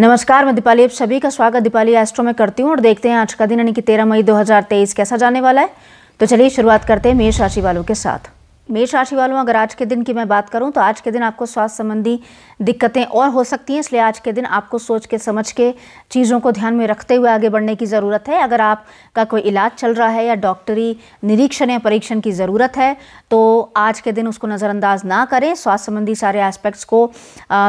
नमस्कार मैं दीपाली आप सभी का स्वागत दीपाली एस्ट्रो में करती हूँ और देखते हैं आज का दिन यानी कि 13 मई 2023 कैसा जाने वाला है तो चलिए शुरुआत करते हैं मेष राशि वालों के साथ मेष राशि वालों अगर आज के दिन की मैं बात करूं तो आज के दिन आपको स्वास्थ्य संबंधी दिक्कतें और हो सकती हैं इसलिए आज के दिन आपको सोच के समझ के चीज़ों को ध्यान में रखते हुए आगे बढ़ने की ज़रूरत है अगर आपका कोई इलाज चल रहा है या डॉक्टरी निरीक्षण या परीक्षण की ज़रूरत है तो आज के दिन उसको नज़रअंदाज ना करें स्वास्थ्य संबंधी सारे एस्पेक्ट्स को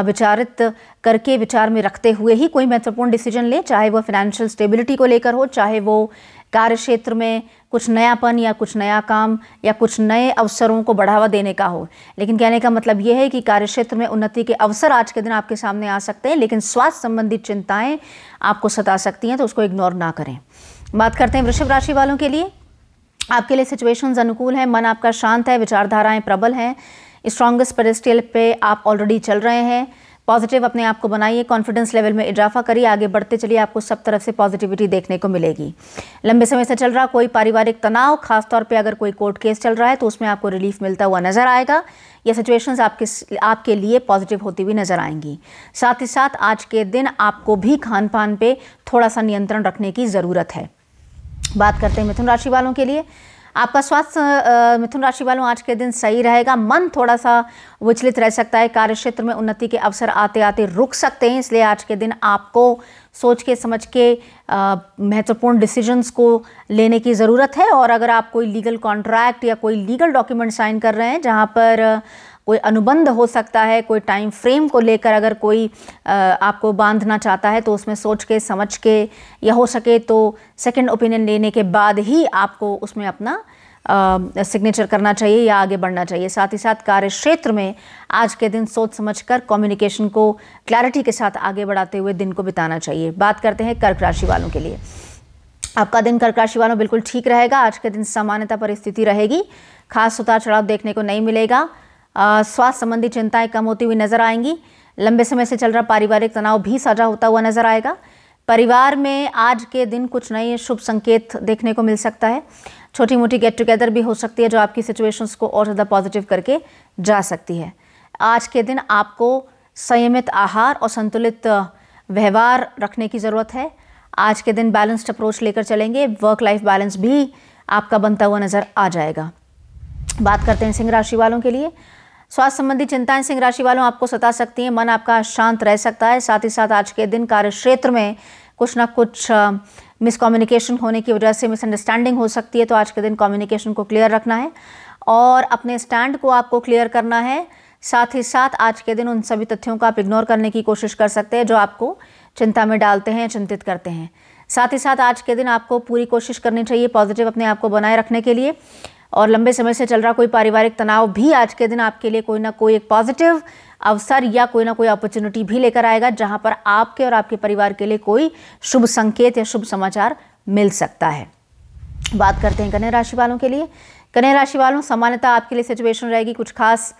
विचारित करके विचार में रखते हुए ही कोई महत्वपूर्ण डिसीजन लें चाहे वह फाइनेंशियल स्टेबिलिटी को लेकर हो चाहे वो कार्य क्षेत्र में कुछ नयापन या कुछ नया काम या कुछ नए अवसरों को बढ़ावा देने का हो लेकिन कहने का मतलब यह है कि कार्यक्षेत्र में उन्नति के अवसर आज के दिन आपके सामने आ सकते हैं लेकिन स्वास्थ्य संबंधित चिंताएं आपको सता सकती हैं तो उसको इग्नोर ना करें बात करते हैं वृषभ राशि वालों के लिए आपके लिए सिचुएशंस अनुकूल हैं मन आपका शांत है विचारधाराएं प्रबल हैं स्ट्रॉन्गेस्ट पेडेस्टियल पे आप ऑलरेडी चल रहे हैं पॉजिटिव अपने आप को बनाइए कॉन्फिडेंस लेवल में इजाफा करिए आगे बढ़ते चलिए आपको सब तरफ से पॉजिटिविटी देखने को मिलेगी लंबे समय से चल रहा कोई पारिवारिक तनाव खासतौर पर अगर कोई कोर्ट केस चल रहा है तो उसमें आपको रिलीफ मिलता हुआ नजर आएगा यह सिचुएशंस आपके आपके लिए पॉजिटिव होती हुई नजर आएंगी साथ ही साथ आज के दिन आपको भी खान पान थोड़ा सा नियंत्रण रखने की ज़रूरत है बात करते हैं मिथुन राशि वालों के लिए आपका स्वास्थ्य मिथुन राशि वालों आज के दिन सही रहेगा मन थोड़ा सा विचलित रह सकता है कार्य क्षेत्र में उन्नति के अवसर आते आते रुक सकते हैं इसलिए आज के दिन आपको सोच के समझ के महत्वपूर्ण डिसीजंस को लेने की ज़रूरत है और अगर आप कोई लीगल कॉन्ट्रैक्ट या कोई लीगल डॉक्यूमेंट साइन कर रहे हैं जहाँ पर कोई अनुबंध हो सकता है कोई टाइम फ्रेम को लेकर अगर कोई आ, आपको बांधना चाहता है तो उसमें सोच के समझ के या हो सके तो सेकंड ओपिनियन लेने के बाद ही आपको उसमें अपना सिग्नेचर करना चाहिए या आगे बढ़ना चाहिए साथ ही साथ कार्य क्षेत्र में आज के दिन सोच समझ कर कम्युनिकेशन को क्लैरिटी के साथ आगे बढ़ाते हुए दिन को बिताना चाहिए बात करते हैं कर्क राशि वालों के लिए आपका दिन कर्क राशि वालों बिल्कुल ठीक रहेगा आज के दिन सामान्यता परिस्थिति रहेगी खास उतार चढ़ाव देखने को नहीं मिलेगा स्वास्थ्य संबंधी चिंताएं कम होती हुई नजर आएंगी लंबे समय से चल रहा पारिवारिक तनाव भी साझा होता हुआ नजर आएगा परिवार में आज के दिन कुछ नए शुभ संकेत देखने को मिल सकता है छोटी मोटी गेट टुगेदर भी हो सकती है जो आपकी सिचुएशंस को और ज़्यादा पॉजिटिव करके जा सकती है आज के दिन आपको संयमित आहार और संतुलित व्यवहार रखने की ज़रूरत है आज के दिन बैलेंस्ड अप्रोच लेकर चलेंगे वर्क लाइफ बैलेंस भी आपका बनता हुआ नज़र आ जाएगा बात करते हैं सिंह राशि वालों के लिए स्वास्थ्य संबंधी चिंताएं सिंह राशि वालों आपको सता सकती हैं मन आपका शांत रह सकता है साथ ही साथ आज के दिन कार्य क्षेत्र में कुछ ना कुछ मिसकम्युनिकेशन होने की वजह से मिसअंडरस्टैंडिंग हो सकती है तो आज के दिन कम्युनिकेशन को क्लियर रखना है और अपने स्टैंड को आपको क्लियर करना है साथ ही साथ आज के दिन उन सभी तथ्यों को आप इग्नोर करने की कोशिश कर सकते हैं जो आपको चिंता में डालते हैं चिंतित करते हैं साथ ही साथ आज के दिन आपको पूरी कोशिश करनी चाहिए पॉजिटिव अपने आप को बनाए रखने के लिए और लंबे समय से चल रहा कोई पारिवारिक तनाव भी आज के दिन आपके लिए कोई ना कोई एक पॉजिटिव अवसर या कोई ना कोई अपॉर्चुनिटी भी लेकर आएगा जहां पर आपके और आपके परिवार के लिए कोई शुभ संकेत या शुभ समाचार मिल सकता है बात करते हैं कन्या राशि वालों के लिए कन्या राशि वालों सामान्यतः आपके लिए सिचुएशन रहेगी कुछ खास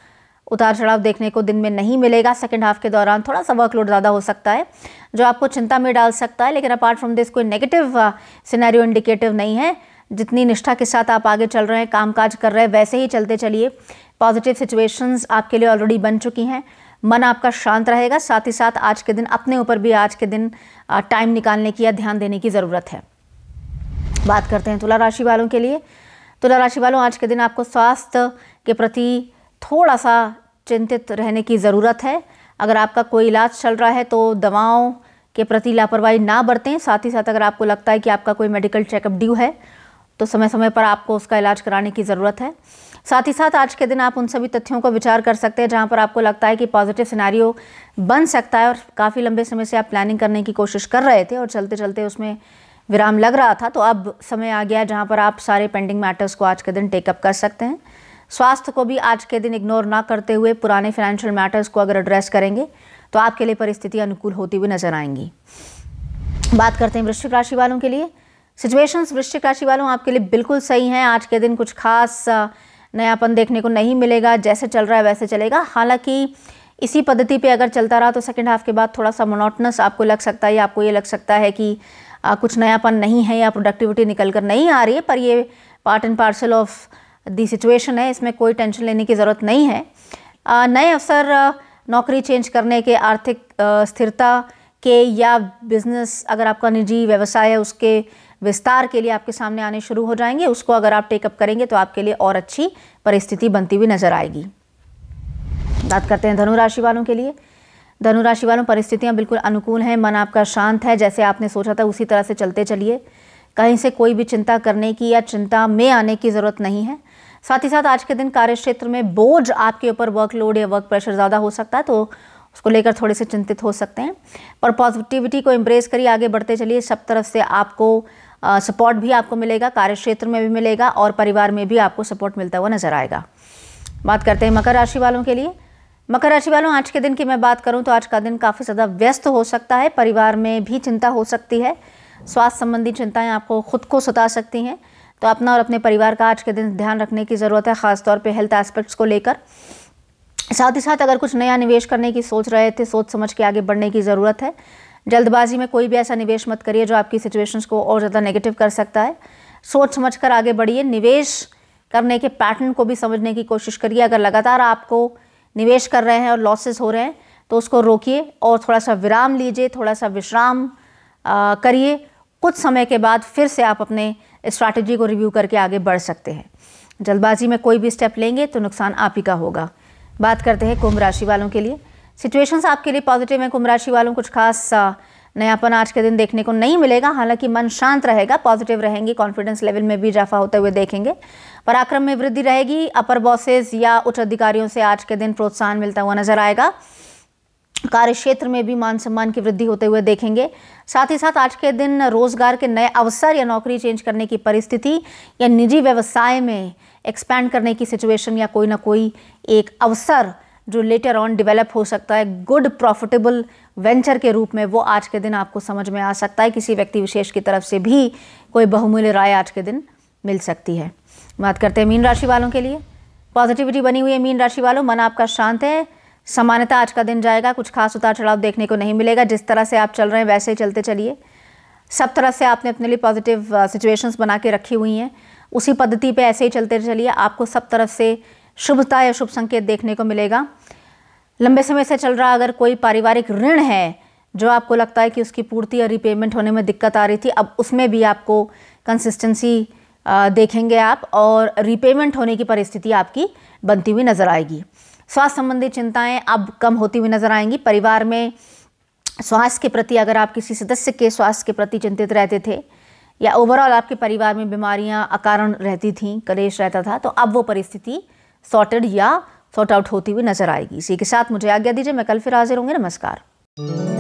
उतार चढ़ाव देखने को दिन में नहीं मिलेगा सेकेंड हाफ के दौरान थोड़ा सा वर्कलोड ज़्यादा हो सकता है जो आपको चिंता में डाल सकता है लेकिन अपार्ट फ्रॉम दिस कोई नेगेटिव सिनेरियो इंडिकेटिव नहीं है जितनी निष्ठा के साथ आप आगे चल रहे हैं कामकाज कर रहे हैं वैसे ही चलते चलिए पॉजिटिव सिचुएशंस आपके लिए ऑलरेडी बन चुकी हैं मन आपका शांत रहेगा साथ ही साथ आज के दिन अपने ऊपर भी आज के दिन टाइम निकालने की या ध्यान देने की ज़रूरत है बात करते हैं तुला राशि वालों के लिए तुला राशि वालों आज के दिन आपको स्वास्थ्य के प्रति थोड़ा सा चिंतित रहने की ज़रूरत है अगर आपका कोई इलाज चल रहा है तो दवाओं के प्रति लापरवाही ना बरतें साथ ही साथ अगर आपको लगता है कि आपका कोई मेडिकल चेकअप ड्यू है तो समय समय पर आपको उसका इलाज कराने की ज़रूरत है साथ ही साथ आज के दिन आप उन सभी तथ्यों को विचार कर सकते हैं जहां पर आपको लगता है कि पॉजिटिव सिनारियो बन सकता है और काफ़ी लंबे समय से आप प्लानिंग करने की कोशिश कर रहे थे और चलते चलते उसमें विराम लग रहा था तो अब समय आ गया जहाँ पर आप सारे पेंडिंग मैटर्स को आज के दिन टेकअप कर सकते हैं स्वास्थ्य को भी आज के दिन इग्नोर ना करते हुए पुराने फाइनेंशियल मैटर्स को अगर एड्रेस करेंगे तो आपके लिए परिस्थिति अनुकूल होती हुई नजर आएंगी बात करते हैं वृश्चिक राशि वालों के लिए सिचुएशंस वृश्चिक राशि वालों आपके लिए बिल्कुल सही हैं आज के दिन कुछ खास नयापन देखने को नहीं मिलेगा जैसे चल रहा है वैसे चलेगा हालांकि इसी पद्धति पे अगर चलता रहा तो सेकेंड हाफ के बाद थोड़ा सा मोनोटनस आपको लग सकता है या आपको ये लग सकता है कि आ, कुछ नयापन नहीं है या प्रोडक्टिविटी निकल कर नहीं आ रही है पर ये part and parcel of the situation है इसमें कोई टेंशन लेने की ज़रूरत नहीं है आ, नए अवसर नौकरी चेंज करने के आर्थिक स्थिरता के या बिज़नेस अगर आपका निजी व्यवसाय है उसके विस्तार के लिए आपके सामने आने शुरू हो जाएंगे उसको अगर आप टेकअप करेंगे तो आपके लिए और अच्छी परिस्थिति बनती हुई नजर आएगी बात करते हैं धनुराशि वालों के लिए धनुराशि वालों परिस्थितियां बिल्कुल अनुकूल हैं मन आपका शांत है जैसे आपने सोचा था उसी तरह से चलते चलिए कहीं से कोई भी चिंता करने की या चिंता में आने की ज़रूरत नहीं है साथ ही साथ आज के दिन कार्य क्षेत्र में बोझ आपके ऊपर वर्कलोड या वर्क प्रेशर ज़्यादा हो सकता है तो उसको लेकर थोड़े से चिंतित हो सकते हैं पर पॉजिटिविटी को एम्ब्रेस करिए आगे बढ़ते चलिए सब तरफ से आपको सपोर्ट भी आपको मिलेगा कार्य क्षेत्र में भी मिलेगा और परिवार में भी आपको सपोर्ट मिलता हुआ नजर आएगा बात करते हैं मकर राशि वालों के लिए मकर राशि वालों आज के दिन की मैं बात करूं तो आज का दिन काफ़ी ज़्यादा व्यस्त हो सकता है परिवार में भी चिंता हो सकती है स्वास्थ्य संबंधी चिंताएं आपको खुद को सता सकती हैं तो अपना और अपने परिवार का आज के दिन ध्यान रखने की ज़रूरत है ख़ासतौर पर हेल्थ एस्पेक्ट्स को लेकर साथ ही साथ अगर कुछ नया निवेश करने की सोच रहे थे सोच समझ के आगे बढ़ने की ज़रूरत है जल्दबाजी में कोई भी ऐसा निवेश मत करिए जो आपकी सिचुएशंस को और ज़्यादा नेगेटिव कर सकता है सोच समझ कर आगे बढ़िए निवेश करने के पैटर्न को भी समझने की कोशिश करिए अगर लगातार आपको निवेश कर रहे हैं और लॉसेस हो रहे हैं तो उसको रोकिए और थोड़ा सा विराम लीजिए थोड़ा सा विश्राम करिए कुछ समय के बाद फिर से आप अपने स्ट्रैटेजी को रिव्यू करके आगे बढ़ सकते हैं जल्दबाजी में कोई भी स्टेप लेंगे तो नुकसान आप ही का होगा बात करते हैं कुंभ राशि वालों के लिए सिचुएशंस आपके लिए पॉजिटिव हैं कुंभ राशि वालों कुछ खास नयापन आज के दिन देखने को नहीं मिलेगा हालांकि मन शांत रहेगा पॉजिटिव रहेंगे कॉन्फिडेंस लेवल में भी इजाफा होते हुए देखेंगे पराक्रम में वृद्धि रहेगी अपर बॉसेज या उच्च अधिकारियों से आज के दिन प्रोत्साहन मिलता हुआ नजर आएगा कार्य क्षेत्र में भी मान सम्मान की वृद्धि होते हुए देखेंगे साथ ही साथ आज के दिन रोजगार के नए अवसर या नौकरी चेंज करने की परिस्थिति या निजी व्यवसाय में एक्सपैंड करने की सिचुएशन या कोई ना कोई एक अवसर जो लेटर ऑन डेवलप हो सकता है गुड प्रॉफिटेबल वेंचर के रूप में वो आज के दिन आपको समझ में आ सकता है किसी व्यक्ति विशेष की तरफ से भी कोई बहुमूल्य राय आज के दिन मिल सकती है बात करते हैं मीन राशि वालों के लिए पॉजिटिविटी बनी हुई है मीन राशि वालों मन आपका शांत है समानता आज का दिन जाएगा कुछ खास उतार चढ़ाव देखने को नहीं मिलेगा जिस तरह से आप चल रहे हैं वैसे ही चलते चलिए सब तरह से आपने अपने लिए पॉजिटिव सिचुएशंस uh, बना के रखी हुई हैं उसी पद्धति पे ऐसे ही चलते चलिए आपको सब तरफ से शुभता या शुभ संकेत देखने को मिलेगा लंबे समय से चल रहा अगर कोई पारिवारिक ऋण है जो आपको लगता है कि उसकी पूर्ति या रिपेमेंट होने में दिक्कत आ रही थी अब उसमें भी आपको कंसिस्टेंसी देखेंगे आप और रिपेमेंट होने की परिस्थिति आपकी बनती हुई नज़र आएगी स्वास्थ्य संबंधी चिंताएं अब कम होती हुई नज़र आएंगी परिवार में स्वास्थ्य के प्रति अगर आप किसी सदस्य के स्वास्थ्य के प्रति चिंतित रहते थे या ओवरऑल आपके परिवार में बीमारियां अकारण रहती थीं कलेश रहता था तो अब वो परिस्थिति सॉर्टेड या सॉर्ट आउट होती हुई नजर आएगी इसी के साथ मुझे आज्ञा दीजिए मैं कल फिर हाजिर होंगे नमस्कार